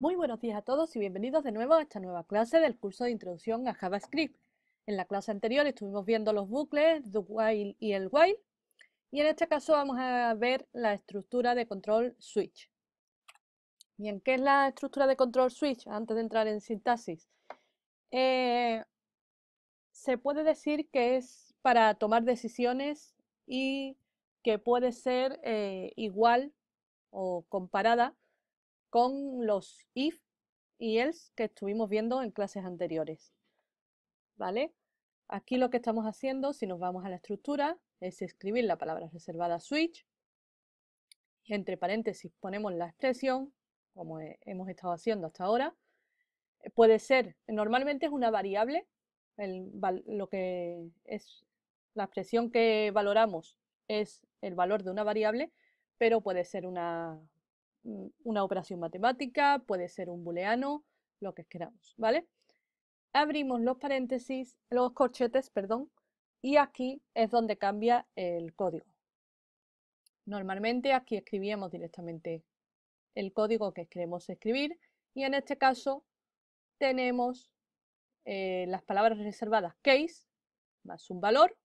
Muy buenos días a todos y bienvenidos de nuevo a esta nueva clase del curso de introducción a JavaScript. En la clase anterior estuvimos viendo los bucles, do while y el while, y en este caso vamos a ver la estructura de control switch. Bien, ¿qué es la estructura de control switch? Antes de entrar en sintaxis, eh, se puede decir que es para tomar decisiones y que puede ser eh, igual o comparada con los if y else que estuvimos viendo en clases anteriores. ¿Vale? Aquí lo que estamos haciendo, si nos vamos a la estructura, es escribir la palabra reservada switch. Y entre paréntesis ponemos la expresión, como hemos estado haciendo hasta ahora. Puede ser, normalmente es una variable, el, lo que es la expresión que valoramos es el valor de una variable, pero puede ser una una operación matemática, puede ser un booleano, lo que queramos, ¿vale? Abrimos los paréntesis, los corchetes, perdón, y aquí es donde cambia el código. Normalmente aquí escribíamos directamente el código que queremos escribir y en este caso tenemos eh, las palabras reservadas case más un valor,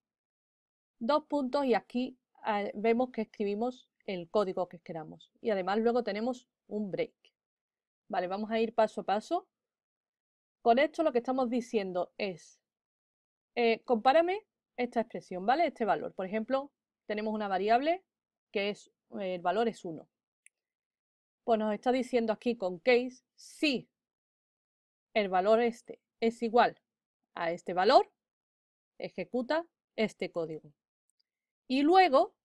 dos puntos y aquí ah, vemos que escribimos el código que queramos. Y además luego tenemos un break. Vale, vamos a ir paso a paso. Con esto lo que estamos diciendo es, eh, compárame esta expresión, ¿vale? Este valor. Por ejemplo, tenemos una variable que es, eh, el valor es 1. Pues nos está diciendo aquí con case, si el valor este es igual a este valor, ejecuta este código. Y luego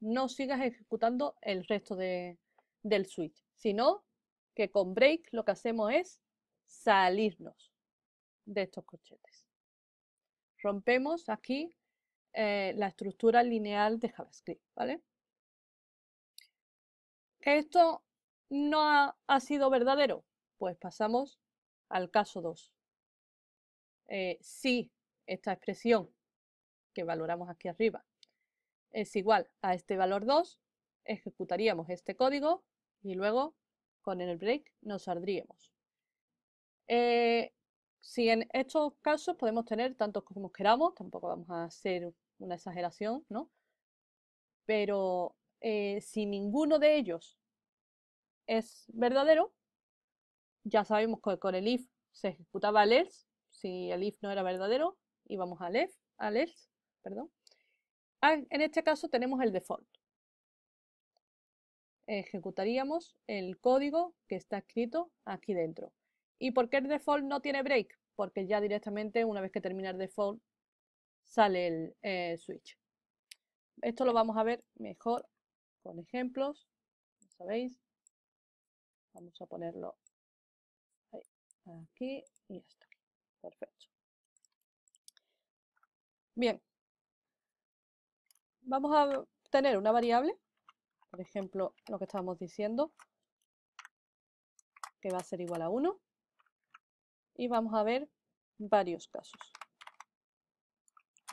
no sigas ejecutando el resto del switch, sino que con break lo que hacemos es salirnos de estos corchetes. Rompemos aquí eh, la estructura lineal de JavaScript, ¿vale? Esto no ha, sido verdadero, pues pasamos al caso 2. Eh, si esta expresión que valoramos aquí arriba es igual a este valor 2, ejecutaríamos este código y luego con el break nos saldríamos. Eh, si en estos casos podemos tener tantos como queramos, tampoco vamos a hacer una exageración, ¿no? Pero eh, si ninguno de ellos es verdadero, ya sabemos que con el if se ejecutaba el else, si el if no era verdadero, íbamos al else al else, perdón, Ah, en este caso tenemos el default. Ejecutaríamos el código que está escrito aquí dentro. ¿Y por qué el default no tiene break? Porque ya directamente una vez que termina el default sale el eh, switch. Esto lo vamos a ver mejor con ejemplos. ¿Sabéis? Vamos a ponerlo aquí y ya está. Perfecto. Bien, vamos a tener una variable, por ejemplo, lo que estábamos diciendo, que va a ser igual a 1, y vamos a ver varios casos.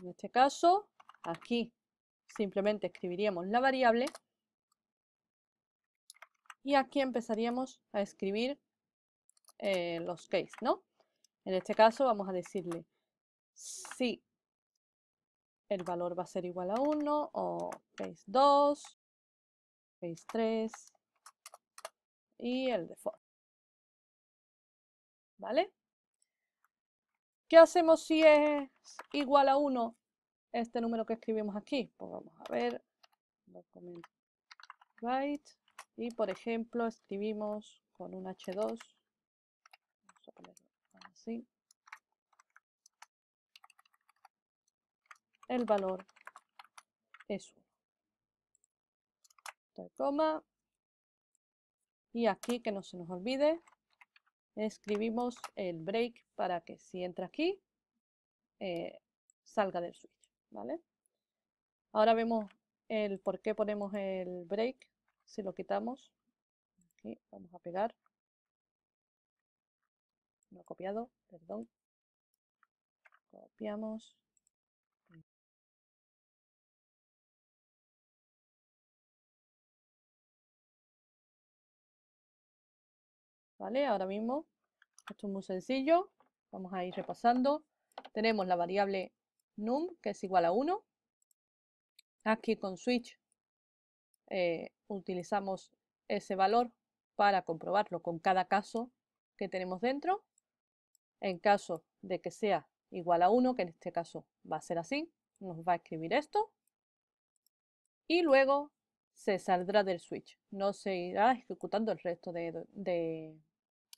En este caso, aquí simplemente escribiríamos la variable y aquí empezaríamos a escribir eh, los case, ¿no? En este caso vamos a decirle si el valor va a ser igual a 1 o case 2, case 3 y el default. ¿Vale? ¿Qué hacemos si es igual a 1 este número que escribimos aquí? Pues vamos a ver, document. write, y por ejemplo escribimos con un H2, vamos a ponerlo así, el valor es 1. coma. Y aquí, que no se nos olvide, escribimos el break para que si entra aquí, eh, salga del switch, ¿vale? Ahora vemos el por qué ponemos el break, si lo quitamos. vamos a pegar. No copiado, perdón. Copiamos. Ahora mismo, esto es muy sencillo, vamos a ir repasando. Tenemos la variable num, que es igual a 1. Aquí con switch eh, utilizamos ese valor para comprobarlo con cada caso que tenemos dentro. En caso de que sea igual a 1, que en este caso va a ser así, nos va a escribir esto. Y luego se saldrá del switch, no se irá ejecutando el resto de,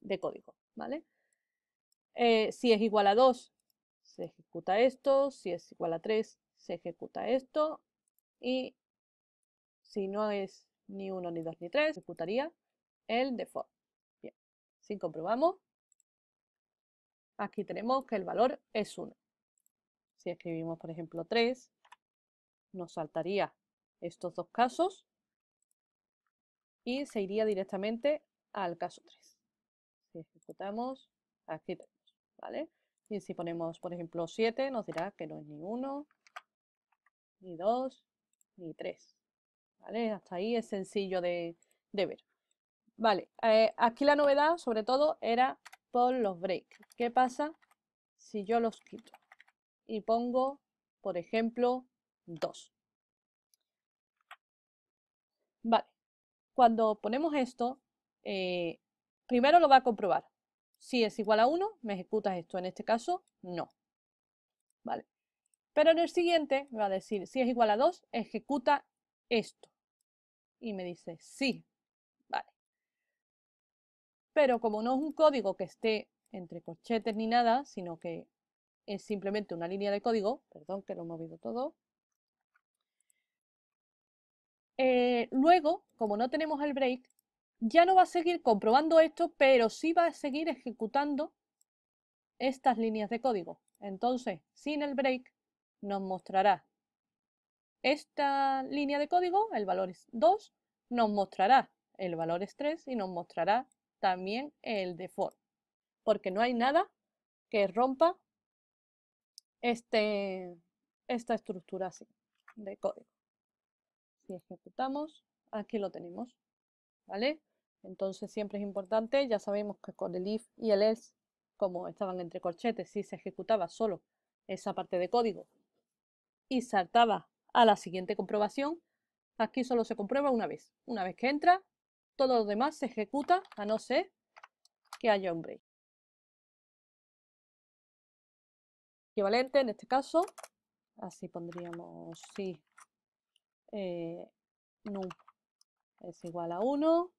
de código, ¿vale? Eh, si es igual a 2, se ejecuta esto, si es igual a 3, se ejecuta esto, y si no es ni 1, ni 2, ni 3, se ejecutaría el default. Bien, si comprobamos, aquí tenemos que el valor es 1. Si escribimos, por ejemplo, 3, nos saltaría estos dos casos y se iría directamente al caso 3. Si ejecutamos, aquí tenemos, ¿vale? Y si ponemos, por ejemplo, 7, nos dirá que no es ni 1, ni 2, ni 3. ¿Vale? Hasta ahí es sencillo de, ver. Vale, eh, aquí la novedad, sobre todo, era por los break ¿Qué pasa si yo los quito? Y pongo, por ejemplo, 2. Vale, cuando ponemos esto, eh, Primero lo va a comprobar. Si es igual a 1, me ejecutas esto. En este caso, no. ¿Vale? Pero en el siguiente me va a decir, si es igual a 2, ejecuta esto. Y me dice, sí. Vale. Pero como no es un código que esté entre corchetes ni nada, sino que es simplemente una línea de código, perdón que lo he movido todo, eh, luego, como no tenemos el break, ya no va a seguir comprobando esto, pero sí va a seguir ejecutando estas líneas de código. Entonces, sin el break, nos mostrará esta línea de código, el valor es 2, nos mostrará el valor es 3 y nos mostrará también el default. porque no hay nada que rompa este, esta estructura así de código. Si ejecutamos, aquí lo tenemos. ¿vale? Entonces siempre es importante, ya sabemos que con el if y el else, como estaban entre corchetes, si se ejecutaba solo esa parte de código y saltaba a la siguiente comprobación, aquí solo se comprueba una vez. Una vez que entra, todo lo demás se ejecuta a no ser que haya un break. Equivalente en este caso, así pondríamos sí, eh, es igual a 1,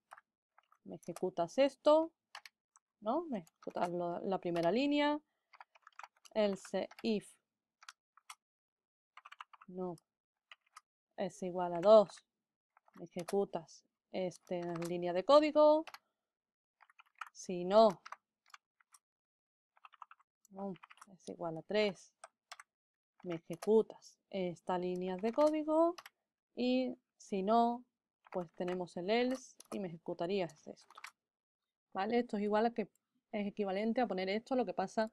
me ejecutas esto, ¿no? Me ejecutas la primera línea, el if no es igual a 2, me ejecutas esta línea de código, si no, no es igual a 3, me ejecutas esta línea de código y si no, pues tenemos el else y me ejecutaría esto. ¿Vale? Esto es igual a que es equivalente a poner esto, lo que pasa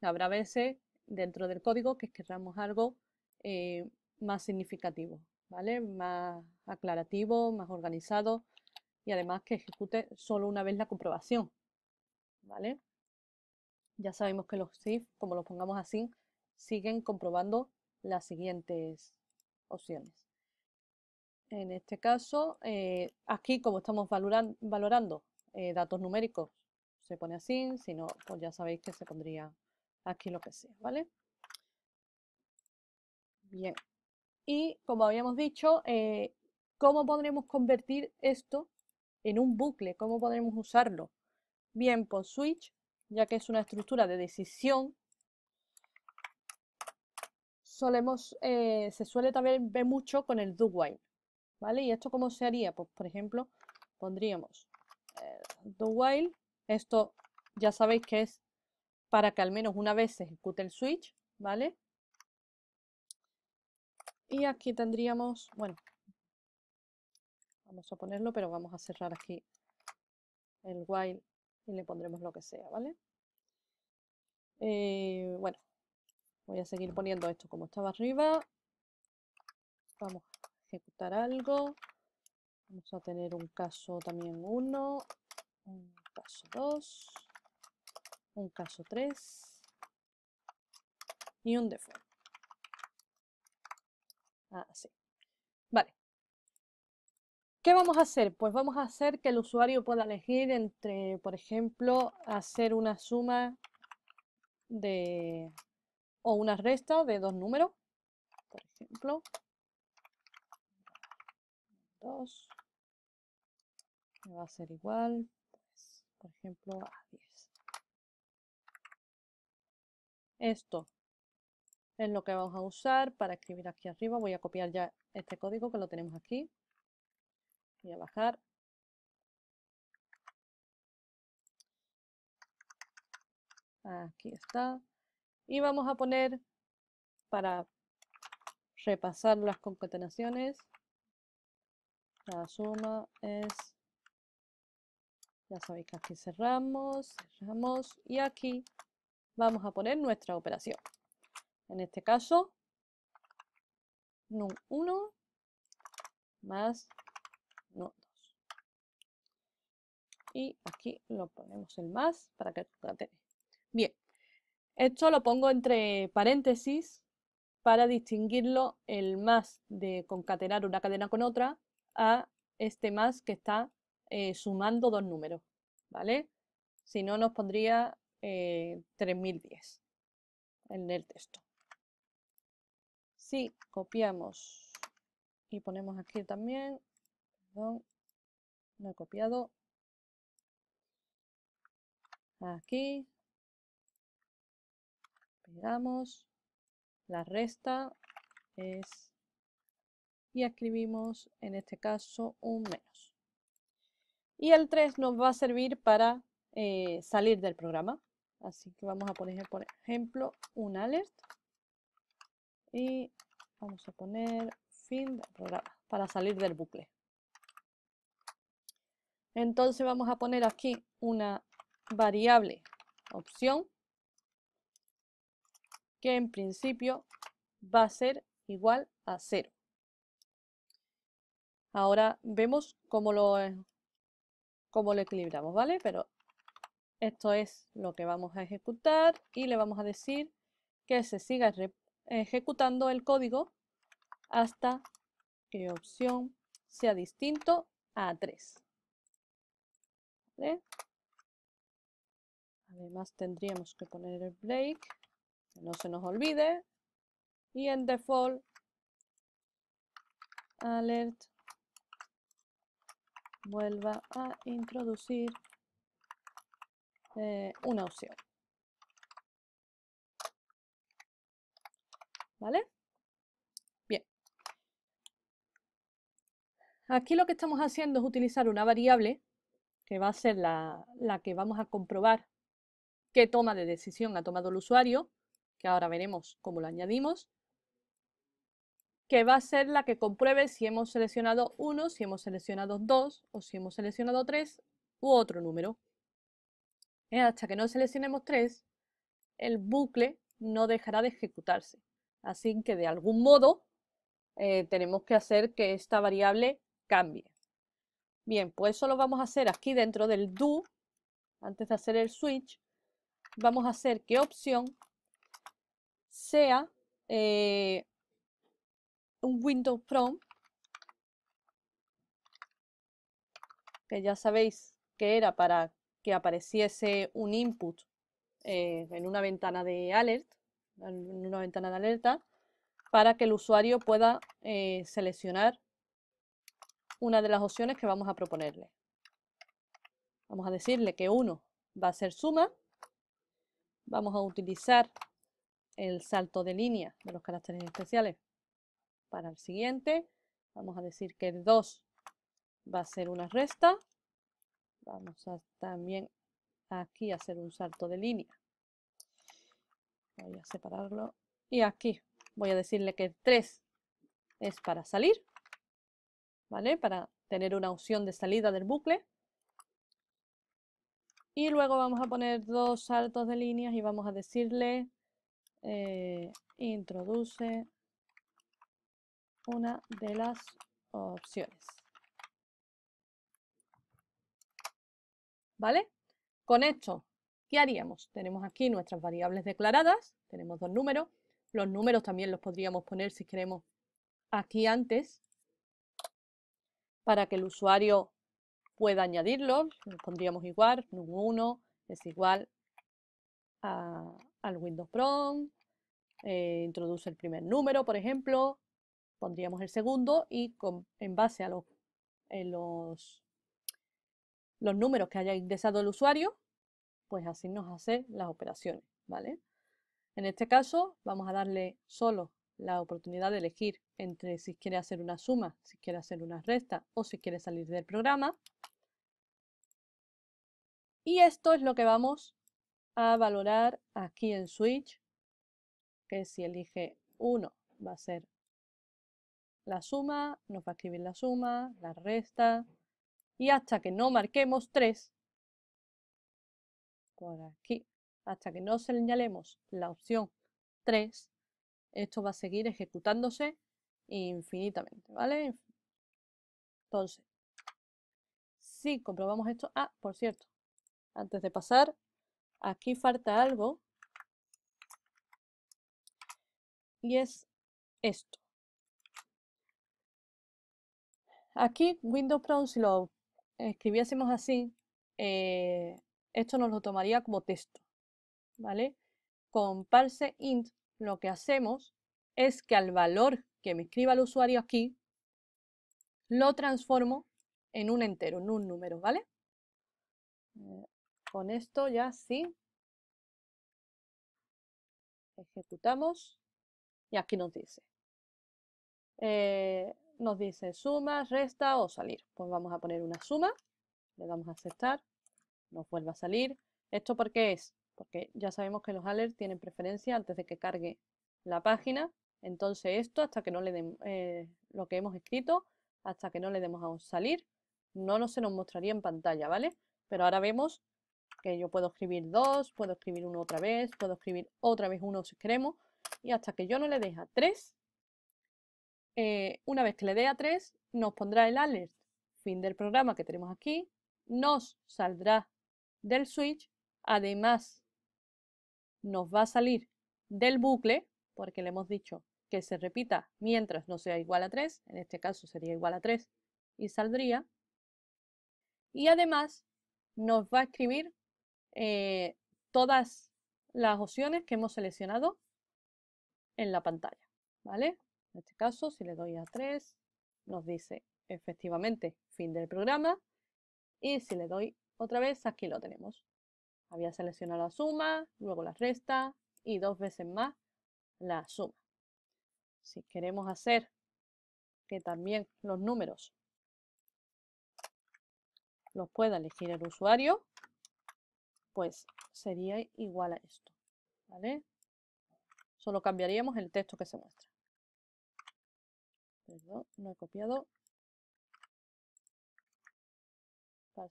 habrá veces dentro del código que querramos algo eh, más significativo, ¿vale? Más aclarativo, más organizado y además que ejecute solo una vez la comprobación, ¿vale? Ya sabemos que los SIF, como los pongamos así, siguen comprobando las siguientes opciones en este caso, eh, aquí como estamos valorando eh, datos numéricos, se pone así, si no, pues ya sabéis que se pondría aquí lo que sea, ¿vale? Bien. Y como habíamos dicho, eh, ¿cómo podremos convertir esto en un bucle? ¿Cómo podremos usarlo? Bien, por pues switch, ya que es una estructura de decisión, solemos, se suele también ver mucho con el do while. ¿Vale? ¿Y esto cómo se haría? Pues, por ejemplo, pondríamos eh, do while. Esto ya sabéis que es para que al menos una vez se ejecute el switch, ¿vale? Y aquí tendríamos, bueno, vamos a ponerlo, pero vamos a cerrar aquí el while y le pondremos lo que sea, ¿vale? Eh, bueno, voy a seguir poniendo esto como estaba arriba. Vamos ejecutar algo. Vamos a tener un caso también uno un caso 2, un caso 3 y un default. Así. Ah, vale. ¿Qué vamos a hacer? Pues vamos a hacer que el usuario pueda elegir entre, por ejemplo, hacer una suma de o una resta de dos números, por ejemplo. 2 va a ser igual, por ejemplo, a 10. Esto es lo que vamos a usar para escribir aquí arriba. Voy a copiar ya este código que lo tenemos aquí. Voy a bajar. Aquí está. Y vamos a poner, para repasar las concatenaciones, la suma es... Ya sabéis que aquí cerramos, cerramos y aquí vamos a poner nuestra operación. En este caso, num1 más num2. Y aquí lo ponemos el más para que lo Bien, esto lo pongo entre paréntesis para distinguirlo el más de concatenar una cadena con otra a este más que está eh, sumando dos números, ¿vale? Si no, nos pondría 3010 eh, en el texto. Si copiamos y ponemos aquí también, perdón, no he copiado, aquí, pegamos, la resta es y escribimos en este caso un menos. Y el 3 nos va a servir para eh, salir del programa. Así que vamos a poner, por ejemplo, un alert y vamos a poner fin del programa para salir del bucle. Entonces vamos a poner aquí una variable opción que en principio va a ser igual a 0. Ahora vemos cómo lo, eh, cómo equilibramos, ¿vale? Pero esto es lo que vamos a ejecutar y le vamos a decir que se siga ejecutando el código hasta que opción sea distinto a 3. Además tendríamos que poner el break, que no se nos olvide. Y en default, alert vuelva a introducir eh, una opción. ¿Vale? Bien. Aquí lo que estamos haciendo es utilizar una variable que va a ser la, la que vamos a comprobar qué toma de decisión ha tomado el usuario, que ahora veremos cómo lo añadimos, que va a ser la que compruebe si hemos seleccionado 1, si hemos seleccionado 2 o si hemos seleccionado 3 u otro número. Eh, hasta que no seleccionemos 3, el bucle no dejará de ejecutarse. Así que de algún modo eh, tenemos que hacer que esta variable cambie. Bien, pues eso lo vamos a hacer aquí dentro del do, antes de hacer el switch, vamos a hacer que opción sea eh, un Windows prompt que ya sabéis que era para que apareciese un input eh, en una ventana de alert, en una ventana de alerta, para que el usuario pueda eh, seleccionar una de las opciones que vamos a proponerle. Vamos a decirle que uno va a ser suma, vamos a utilizar el salto de línea de los caracteres especiales para el siguiente. Vamos a decir que el 2 va a ser una resta. Vamos a también aquí hacer un salto de línea. Voy a separarlo. Y aquí voy a decirle que 3 es para salir. ¿Vale? Para tener una opción de salida del bucle. Y luego vamos a poner dos saltos de líneas y vamos a decirle eh, introduce una de las opciones. ¿Vale? Con esto, ¿qué haríamos? Tenemos aquí nuestras variables declaradas, tenemos dos números, los números también los podríamos poner si queremos aquí antes, para que el usuario pueda añadirlos, los pondríamos igual, num1 es igual al Windows prompt eh, introduce el primer número, por ejemplo, pondríamos el segundo y con, en base a los, los, números que haya ingresado el usuario, pues así nos hace las operaciones, ¿vale? En este caso vamos a darle solo la oportunidad de elegir entre si quiere hacer una suma, si quiere hacer una resta o si quiere salir del programa. Y esto es lo que vamos a valorar aquí en Switch, que si elige 1 va a ser la suma, nos va a escribir la suma, la resta, y hasta que no marquemos 3, por aquí, hasta que no señalemos la opción 3, esto va a seguir ejecutándose infinitamente, ¿vale? Entonces, si comprobamos esto, ah, por cierto, antes de pasar, aquí falta algo, y es esto. Aquí Windows Pro, si lo escribiésemos así, eh, esto nos lo tomaría como texto, ¿vale? Con parse int lo que hacemos es que al valor que me escriba el usuario aquí, lo transformo en un entero, en un número, ¿vale? Eh, con esto ya sí. Ejecutamos y aquí nos dice. Eh, nos dice suma, resta o salir. Pues vamos a poner una suma, le damos a aceptar, nos vuelve a salir. ¿Esto por qué es? Porque ya sabemos que los alert tienen preferencia antes de que cargue la página. Entonces esto, hasta que no le demos eh, lo que hemos escrito, hasta que no le demos a salir, no, no se nos mostraría en pantalla, ¿vale? Pero ahora vemos que yo puedo escribir dos, puedo escribir uno otra vez, puedo escribir otra vez uno si queremos, y hasta que yo no le deje tres, eh, una vez que le dé a 3, nos pondrá el alert fin del programa que tenemos aquí, nos saldrá del switch, además nos va a salir del bucle, porque le hemos dicho que se repita mientras no sea igual a 3, en este caso sería igual a 3 y saldría, y además nos va a escribir eh, todas las opciones que hemos seleccionado en la pantalla, ¿vale? En este caso, si le doy a 3, nos dice efectivamente fin del programa. Y si le doy otra vez, aquí lo tenemos. Había seleccionado la suma, luego la resta y dos veces más la suma. Si queremos hacer que también los números los pueda elegir el usuario, pues sería igual a esto. ¿vale? Solo cambiaríamos el texto que se muestra. Perdón, no he copiado.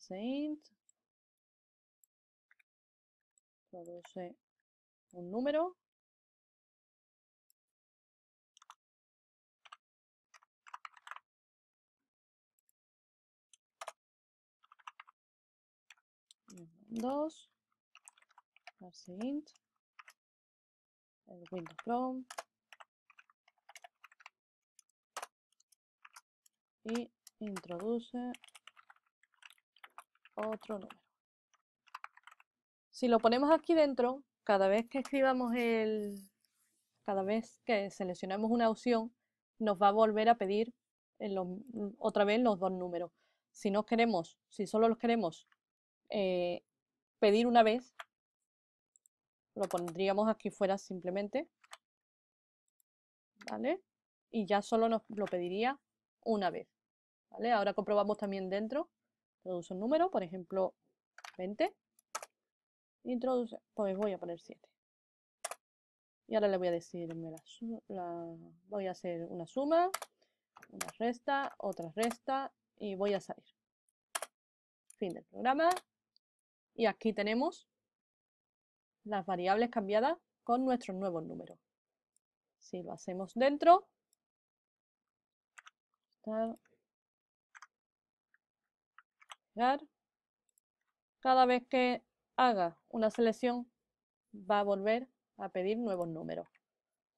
int. Produce un número. Dos. int. El window prompt y introduce otro número. Si lo ponemos aquí dentro, cada vez que escribamos el... cada vez que seleccionamos una opción, nos va a volver a pedir otra vez los dos números. Si no queremos, si solo los queremos eh, pedir una vez, lo pondríamos aquí fuera simplemente, ¿vale? Y ya solo nos lo pediría una vez. Ahora comprobamos también dentro. Introduce un número, por ejemplo, 20. Introduce, pues voy a poner 7. Y ahora le voy a decir, voy a hacer una suma, una resta, otra resta y voy a salir. Fin del programa. Y aquí tenemos las variables cambiadas con nuestro nuevo número. Si lo hacemos dentro, cada vez que haga una selección va a volver a pedir nuevos números.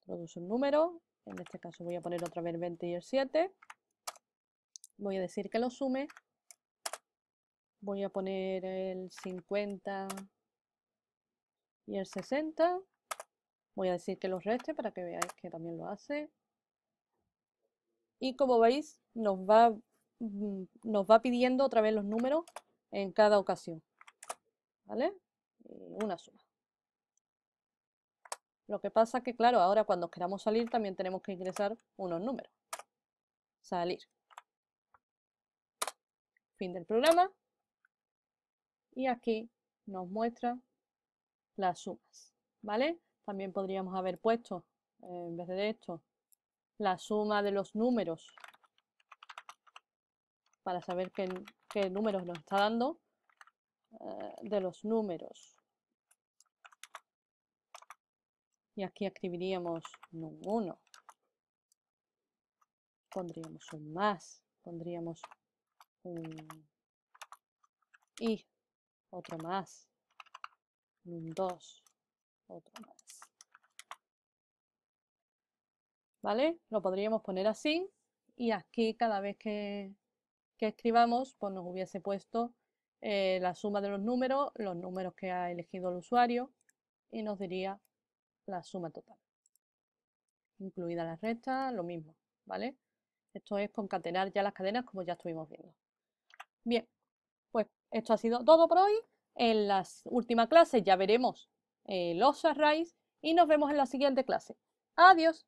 Produce un número, en este caso voy a poner otra vez 20 y el 7. Voy a decir que lo sume. Voy a poner el 50 y el 60. Voy a decir que los reste para que veáis que también lo hace. Y como veis, nos va, mm, nos va pidiendo otra vez los números en cada ocasión. ¿Vale? Una suma. Lo que pasa que, claro, ahora cuando queramos salir también tenemos que ingresar unos números. Salir. Fin del programa. Y aquí nos muestra las sumas, ¿vale? También podríamos haber puesto, en vez de esto, la suma de los números para saber qué, números nos está dando eh, de los números. Y aquí escribiríamos un 1. Pondríamos un más. Pondríamos un y. Otro más. Un 2. Otro más. ¿vale? Lo podríamos poner así y aquí cada vez que, escribamos pues nos hubiese puesto eh, la suma de los números, los números que ha elegido el usuario y nos diría la suma total. Incluida la recta, lo mismo, ¿vale? Esto es concatenar ya las cadenas como ya estuvimos viendo. Bien, pues esto ha sido todo por hoy. En las última clase ya veremos eh, los arrays y nos vemos en la siguiente clase. Adiós.